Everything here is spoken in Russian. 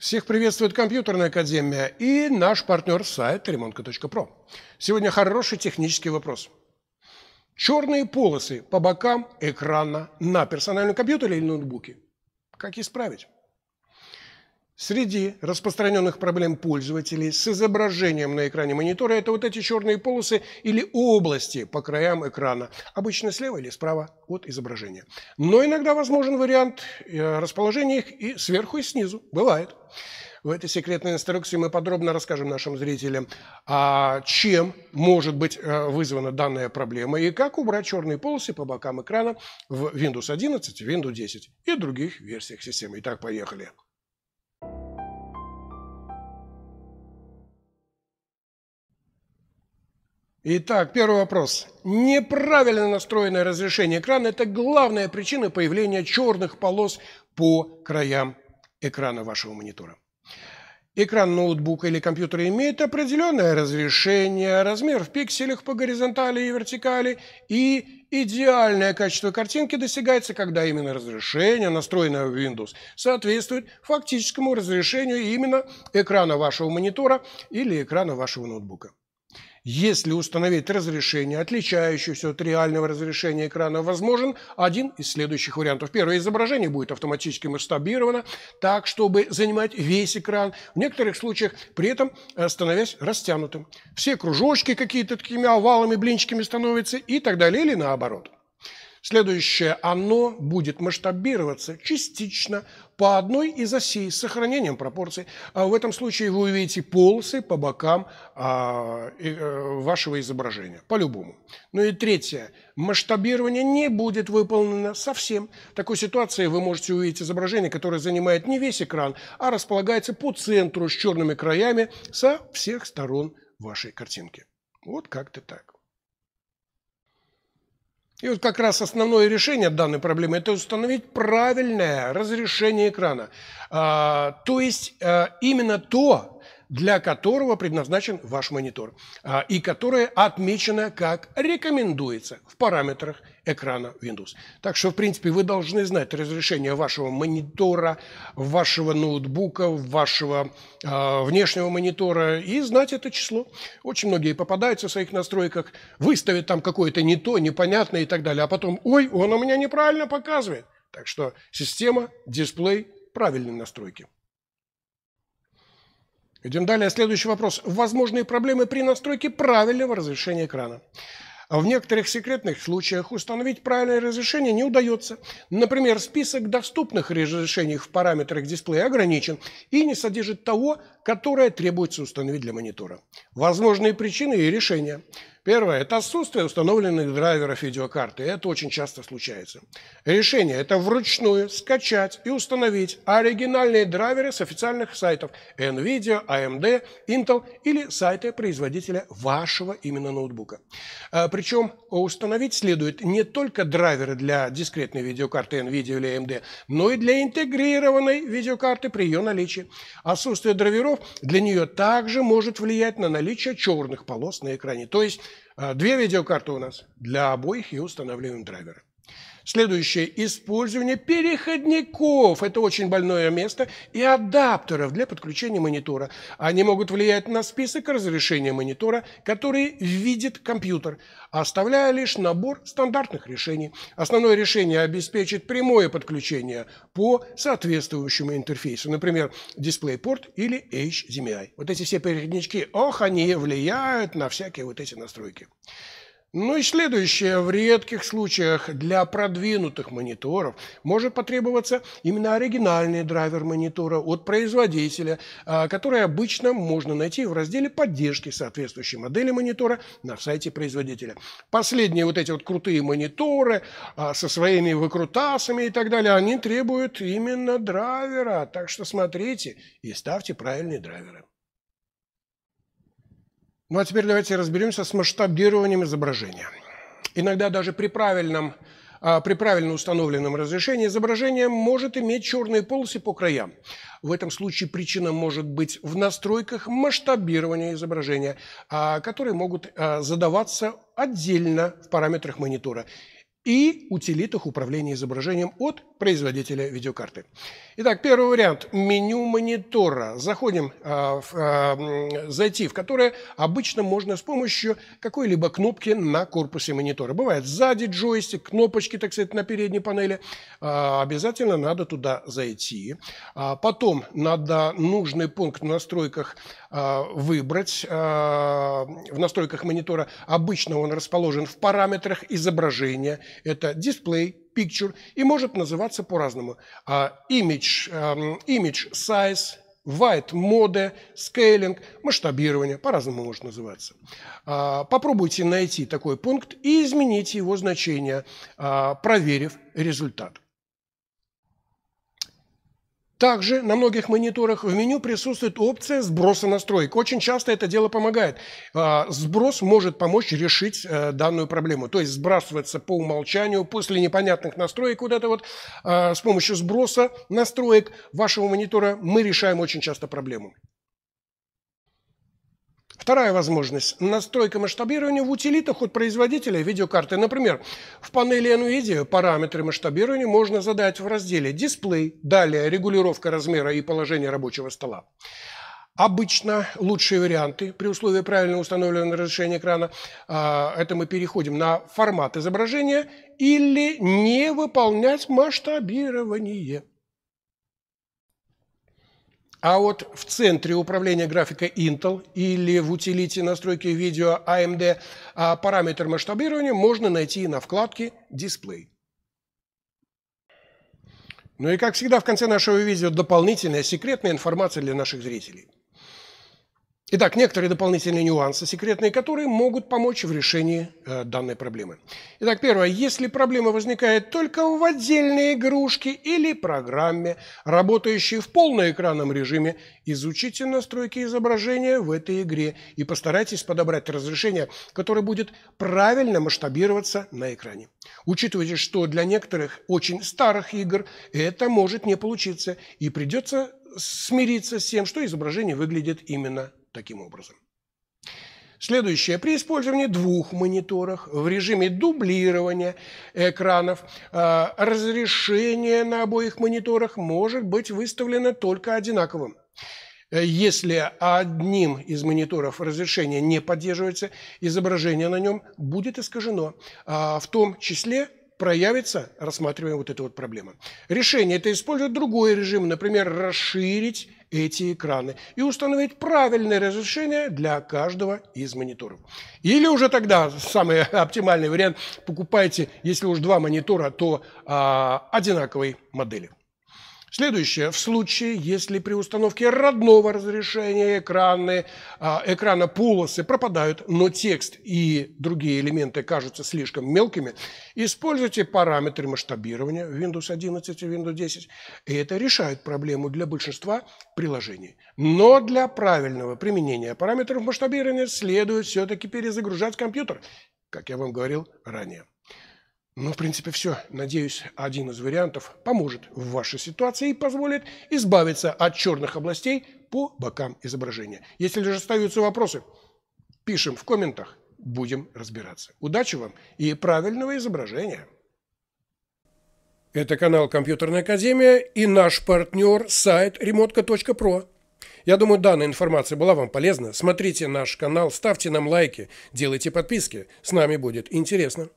Всех приветствует компьютерная академия и наш партнер сайт remonka.pro. Сегодня хороший технический вопрос. Черные полосы по бокам экрана на персональном компьютере или ноутбуке. Как исправить? Среди распространенных проблем пользователей с изображением на экране монитора это вот эти черные полосы или области по краям экрана, обычно слева или справа от изображения. Но иногда возможен вариант э, расположения их и сверху, и снизу. Бывает. В этой секретной инструкции мы подробно расскажем нашим зрителям, а, чем может быть э, вызвана данная проблема и как убрать черные полосы по бокам экрана в Windows 11, Windows 10 и других версиях системы. Итак, поехали. Итак, первый вопрос. Неправильно настроенное разрешение экрана – это главная причина появления черных полос по краям экрана вашего монитора. Экран ноутбука или компьютера имеет определенное разрешение, размер в пикселях по горизонтали и вертикали, и идеальное качество картинки достигается, когда именно разрешение, настроенное в Windows, соответствует фактическому разрешению именно экрана вашего монитора или экрана вашего ноутбука. Если установить разрешение, отличающееся от реального разрешения экрана, возможен один из следующих вариантов. Первое изображение будет автоматически масштабировано так, чтобы занимать весь экран, в некоторых случаях при этом э, становясь растянутым. Все кружочки какие-то такими овалами, блинчиками становятся и так далее, или наоборот – Следующее «оно» будет масштабироваться частично по одной из осей с сохранением пропорций. А в этом случае вы увидите полосы по бокам а, э, вашего изображения, по-любому. Ну и третье. Масштабирование не будет выполнено совсем. В такой ситуации вы можете увидеть изображение, которое занимает не весь экран, а располагается по центру с черными краями со всех сторон вашей картинки. Вот как-то так. И вот как раз основное решение данной проблемы – это установить правильное разрешение экрана. А, то есть а, именно то, для которого предназначен ваш монитор, а, и которое отмечено как рекомендуется в параметрах экрана Windows. Так что, в принципе, вы должны знать разрешение вашего монитора, вашего ноутбука, вашего э, внешнего монитора и знать это число. Очень многие попадаются в своих настройках, выставят там какое-то не то, непонятное и так далее, а потом, ой, он у меня неправильно показывает. Так что система, дисплей, правильные настройки. Идем далее. Следующий вопрос. Возможные проблемы при настройке правильного разрешения экрана. А в некоторых секретных случаях установить правильное разрешение не удается. Например, список доступных разрешений в параметрах дисплея ограничен и не содержит того, которое требуется установить для монитора. Возможные причины и решения. Первое – это отсутствие установленных драйверов видеокарты. Это очень часто случается. Решение – это вручную скачать и установить оригинальные драйверы с официальных сайтов NVIDIA, AMD, Intel или сайты производителя вашего именно ноутбука. А, Причем установить следует не только драйверы для дискретной видеокарты NVIDIA или AMD, но и для интегрированной видеокарты при ее наличии. Отсутствие драйверов для нее также может влиять на наличие черных полос на экране. То есть а, две видеокарты у нас для обоих и устанавливаем драйвер. Следующее – использование переходников. Это очень больное место. И адаптеров для подключения монитора. Они могут влиять на список разрешения монитора, который видит компьютер, оставляя лишь набор стандартных решений. Основное решение обеспечит прямое подключение по соответствующему интерфейсу. Например, DisplayPort или HDMI. Вот эти все переходнички, ох, они влияют на всякие вот эти настройки. Ну и следующее. В редких случаях для продвинутых мониторов может потребоваться именно оригинальный драйвер монитора от производителя, а, который обычно можно найти в разделе поддержки соответствующей модели монитора на сайте производителя. Последние вот эти вот крутые мониторы а, со своими выкрутасами и так далее, они требуют именно драйвера. Так что смотрите и ставьте правильные драйверы. Ну а теперь давайте разберемся с масштабированием изображения. Иногда даже при правильном а, при правильно установленном разрешении изображение может иметь черные полосы по краям. В этом случае причина может быть в настройках масштабирования изображения, а, которые могут а, задаваться отдельно в параметрах монитора и утилитах управления изображением от производителя видеокарты. Итак, первый вариант – меню монитора. Заходим, э, в, э, зайти в которое обычно можно с помощью какой-либо кнопки на корпусе монитора. Бывает сзади джойстик, кнопочки, так сказать, на передней панели. Э, обязательно надо туда зайти. А потом надо нужный пункт в настройках э, выбрать. Э, в настройках монитора обычно он расположен в параметрах изображения – это дисплей, picture, и может называться по-разному. Image, а, image эм, size, white mode, scaling, масштабирование, по-разному может называться. А, попробуйте найти такой пункт и изменить его значение, а, проверив результат. Также на многих мониторах в меню присутствует опция сброса настроек. Очень часто это дело помогает. А, сброс может помочь решить э, данную проблему. То есть сбрасывается по умолчанию после непонятных настроек куда-то вот а, с помощью сброса настроек вашего монитора мы решаем очень часто проблему. Вторая возможность – настройка масштабирования в утилитах от производителя видеокарты. Например, в панели NVIDIA параметры масштабирования можно задать в разделе «Дисплей», далее регулировка размера и положения рабочего стола. Обычно лучшие варианты при условии правильно установленного разрешения экрана, а, это мы переходим на формат изображения или не выполнять масштабирование. А вот в центре управления графика Intel или в утилите настройки видео AMD а, параметр масштабирования можно найти на вкладке «Дисплей». Ну и как всегда в конце нашего видео дополнительная секретная информация для наших зрителей – Итак, некоторые дополнительные нюансы, секретные которые могут помочь в решении э, данной проблемы. Итак, первое. Если проблема возникает только в отдельной игрушке или программе, работающей в полноэкранном режиме, изучите настройки изображения в этой игре и постарайтесь подобрать разрешение, которое будет правильно масштабироваться на экране. Учитывайте, что для некоторых очень старых игр это может не получиться и придется смириться с тем, что изображение выглядит именно таким образом. Следующее. При использовании двух мониторов в режиме дублирования экранов э, разрешение на обоих мониторах может быть выставлено только одинаковым. Э, если одним из мониторов разрешение не поддерживается, изображение на нем будет искажено, а в том числе проявится, рассматриваем вот эту вот проблему. Решение – это использовать другой режим, например, расширить эти экраны и установить правильное разрешение для каждого из мониторов. Или уже тогда самый оптимальный вариант – покупайте, если уж два монитора, то а, одинаковой модели. Следующее. В случае, если при установке родного разрешения экраны, а, экрана полосы пропадают, но текст и другие элементы кажутся слишком мелкими, используйте параметры масштабирования Windows 11 и Windows 10. И это решает проблему для большинства приложений. Но для правильного применения параметров масштабирования следует все-таки перезагружать компьютер, как я вам говорил ранее. Ну, в принципе, все. Надеюсь, один из вариантов поможет в вашей ситуации и позволит избавиться от черных областей по бокам изображения. Если же остаются вопросы, пишем в комментах, будем разбираться. Удачи вам и правильного изображения! Это канал «Компьютерная академия» и наш партнер сайт remotka.pro. Я думаю, данная информация была вам полезна. Смотрите наш канал, ставьте нам лайки, делайте подписки. С нами будет интересно.